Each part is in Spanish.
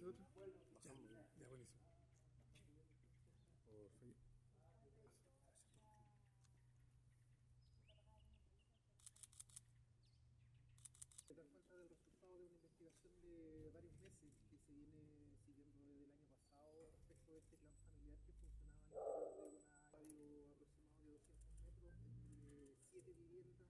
¿Ese otro? Ya, ya cuenta del resultado de una investigación de varios meses que se viene siguiendo desde el año pasado respecto a este plan familiar que funcionaba en el de un radio aproximado de 200 metros, entre 7 viviendas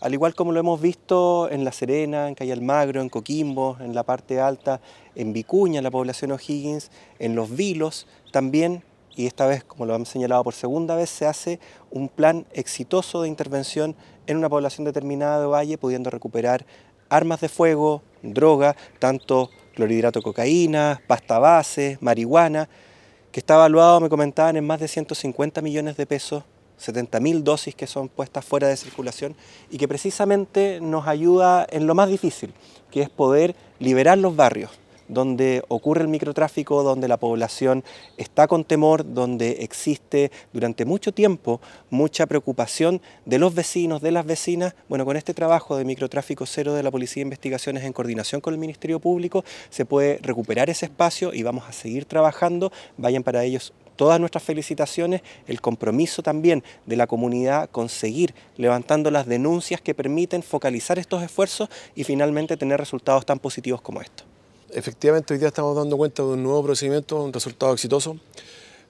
Al igual como lo hemos visto en La Serena, en Calle Almagro, en Coquimbo, en la parte alta, en Vicuña, en la población O'Higgins, en Los Vilos, también, y esta vez, como lo han señalado por segunda vez, se hace un plan exitoso de intervención en una población determinada de Valle, pudiendo recuperar armas de fuego, droga, tanto clorhidrato de cocaína, pasta base, marihuana, que está evaluado, me comentaban, en más de 150 millones de pesos 70.000 dosis que son puestas fuera de circulación y que precisamente nos ayuda en lo más difícil, que es poder liberar los barrios donde ocurre el microtráfico, donde la población está con temor, donde existe durante mucho tiempo mucha preocupación de los vecinos, de las vecinas. Bueno, con este trabajo de microtráfico cero de la Policía de Investigaciones en coordinación con el Ministerio Público, se puede recuperar ese espacio y vamos a seguir trabajando. Vayan para ellos todas nuestras felicitaciones, el compromiso también de la comunidad con seguir levantando las denuncias que permiten focalizar estos esfuerzos y finalmente tener resultados tan positivos como estos. Efectivamente, hoy día estamos dando cuenta de un nuevo procedimiento, un resultado exitoso.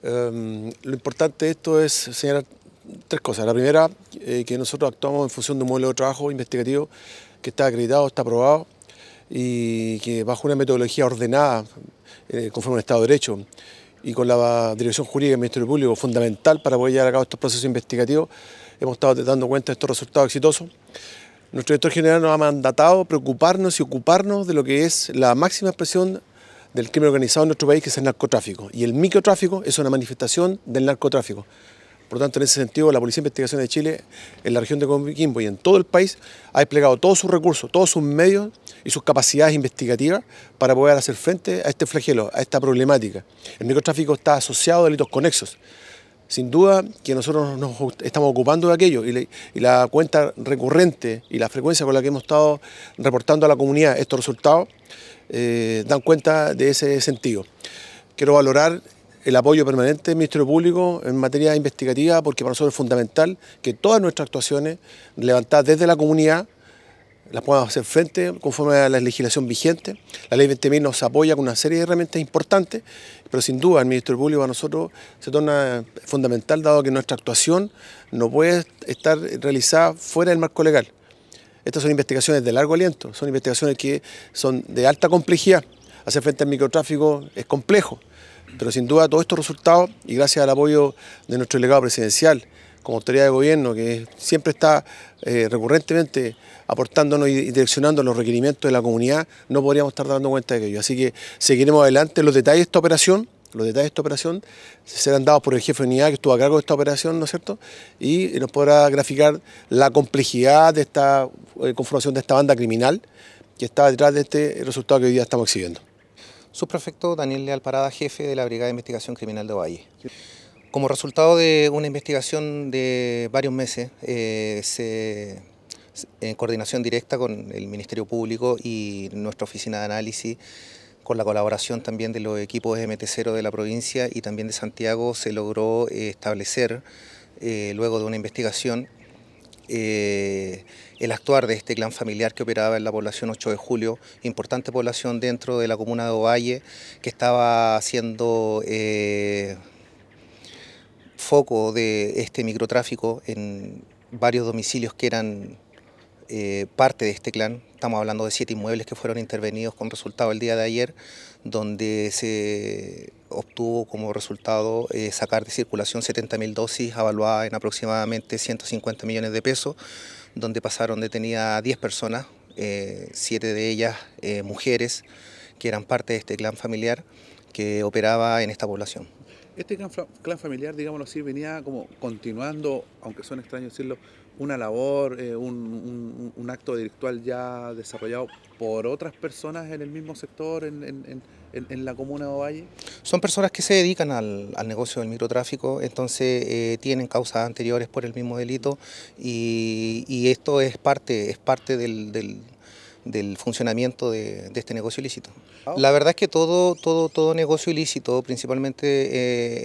Em, lo importante de esto es señalar tres cosas. La primera, eh, que nosotros actuamos en función de un modelo de trabajo investigativo que está acreditado, está aprobado y que bajo una metodología ordenada, eh, conforme al Estado de Derecho y con la Dirección Jurídica del Ministerio Público, fundamental para poder llevar a cabo estos procesos investigativos. Hemos estado dando cuenta de estos resultados exitosos. Nuestro director general nos ha mandatado preocuparnos y ocuparnos de lo que es la máxima expresión del crimen organizado en nuestro país, que es el narcotráfico. Y el microtráfico es una manifestación del narcotráfico. Por lo tanto, en ese sentido, la Policía de Investigaciones de Chile, en la región de Coquimbo y en todo el país, ha desplegado todos sus recursos, todos sus medios y sus capacidades investigativas para poder hacer frente a este flagelo, a esta problemática. El microtráfico está asociado a delitos conexos. Sin duda que nosotros nos estamos ocupando de aquello y, la cuenta recurrente y la frecuencia con la que hemos estado reportando a la comunidad estos resultados eh, dan cuenta de ese sentido. Quiero valorar el apoyo permanente del Ministerio Público en materia investigativa porque para nosotros es fundamental que todas nuestras actuaciones levantadas desde la comunidad las podamos hacer frente conforme a la legislación vigente. La ley 20.000 nos apoya con una serie de herramientas importantes, pero sin duda el ministro Público a nosotros se torna fundamental dado que nuestra actuación no puede estar realizada fuera del marco legal. Estas son investigaciones de largo aliento, son investigaciones que son de alta complejidad. Hacer frente al microtráfico es complejo. Pero sin duda todos estos resultados, y gracias al apoyo de nuestro delegado presidencial, como autoridad de gobierno, que siempre está eh, recurrentemente aportándonos y direccionando los requerimientos de la comunidad, no podríamos estar dando cuenta de aquello. Así que seguiremos adelante. Los detalles de esta operación, los detalles de esta operación serán dados por el jefe de unidad que estuvo a cargo de esta operación, ¿no es cierto? Y nos podrá graficar la complejidad de esta eh, conformación de esta banda criminal que está detrás de este resultado que hoy día estamos exhibiendo. Subprefecto Daniel Leal Parada, jefe de la Brigada de Investigación Criminal de Valle. Como resultado de una investigación de varios meses, eh, en coordinación directa con el Ministerio Público y nuestra oficina de análisis, con la colaboración también de los equipos MT0 de la provincia y también de Santiago, se logró eh, establecer, eh, luego de una investigación, eh, el actuar de este clan familiar que operaba en la población 8 de julio, importante población dentro de la comuna de Ovalle, que estaba haciendo eh, foco de este microtráfico en varios domicilios que eran eh, parte de este clan. Estamos hablando de siete inmuebles que fueron intervenidos con resultado el día de ayer, donde se obtuvo como resultado eh, sacar de circulación 70.000 dosis avaluadas en aproximadamente 150 millones de pesos, donde pasaron detenidas 10 personas, eh, siete de ellas mujeres que eran parte de este clan familiar que operaba en esta población. Este clan, familiar, digámoslo así, venía como continuando, aunque son extraño decirlo, una labor, eh, un, acto directual ya desarrollado por otras personas en el mismo sector, en, la comuna de Ovalle? Son personas que se dedican al, negocio del microtráfico, entonces eh, tienen causas anteriores por el mismo delito y, esto es parte, es parte del del funcionamiento de, este negocio ilícito. Ah, la verdad es que todo, todo, todo negocio ilícito, principalmente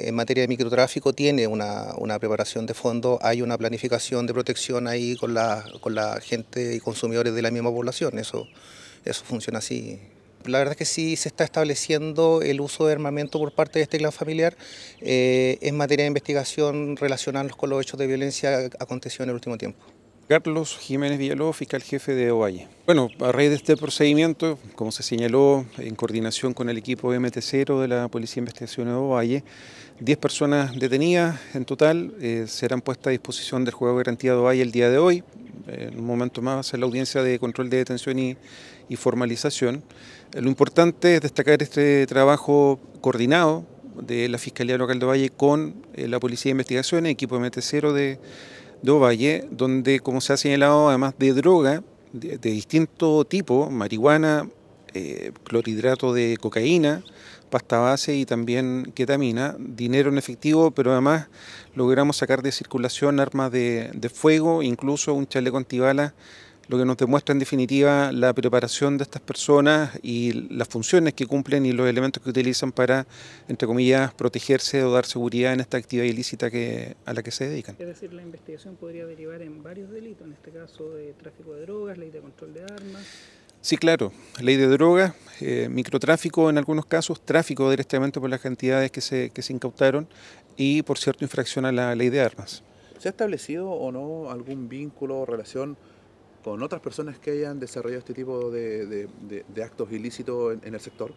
eh, en materia de microtráfico, tiene una, preparación de fondo, hay una planificación de protección ahí con la, gente y consumidores de la misma población, eso, eso funciona así la verdad es que sí se está estableciendo el uso de armamento por parte de este clan familiar eh, en materia de investigación relacionada con los hechos de violencia acontecidos en el último tiempo. Carlos Jiménez Villalobos, fiscal jefe de Ovalle. Bueno, a raíz de este procedimiento, como se señaló, en coordinación con el equipo MT0 de la Policía de Investigación de Ovalle, 10 personas detenidas en total eh, serán puestas a disposición del juego de garantía de Ovalle el día de hoy. Eh, en un momento más a la audiencia de control de detención y, formalización. Eh, lo importante es destacar este trabajo coordinado de la Fiscalía Local de OVALLE con la Policía de Investigaciones, equipo MT0 de Valle, donde, como se ha señalado, además de droga de, distinto tipo, marihuana, eh, clorhidrato de cocaína, pasta base y también ketamina, dinero en efectivo, pero además logramos sacar de circulación armas de, de fuego, incluso un chaleco antibalas lo que nos demuestra en definitiva la preparación de estas personas y las funciones que cumplen y los elementos que utilizan para, entre comillas, protegerse o dar seguridad en esta actividad ilícita que, a la que se dedican. Es decir, la investigación podría derivar en varios delitos, en este caso de tráfico de drogas, ley de control de armas. Sí, claro. Ley de drogas, eh, microtráfico en algunos casos, tráfico directamente por las cantidades que se, que se incautaron y, por cierto, infracción a la ley de armas. ¿Se ha establecido o no algún vínculo o relación con otras personas que hayan desarrollado este tipo de, actos ilícitos en, el sector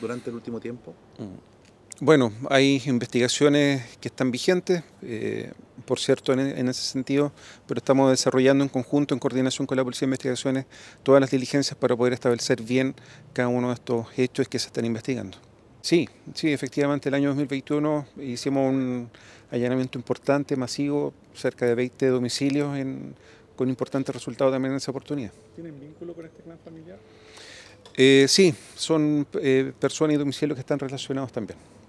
durante el último tiempo? Mm. Bueno, hay investigaciones que están vigentes, eh, por cierto, en, ese sentido, pero estamos desarrollando en conjunto, en coordinación con la Policía de Investigaciones, todas las diligencias para poder establecer bien cada uno de estos hechos que se están investigando. Sí, sí, efectivamente el año 2021 hicimos un allanamiento importante, masivo, cerca de 20 domicilios en, con importante resultado también en esa oportunidad. ¿Tienen vínculo con este clan familiar? Eh, sí, son eh, personas y domicilios que están relacionados también.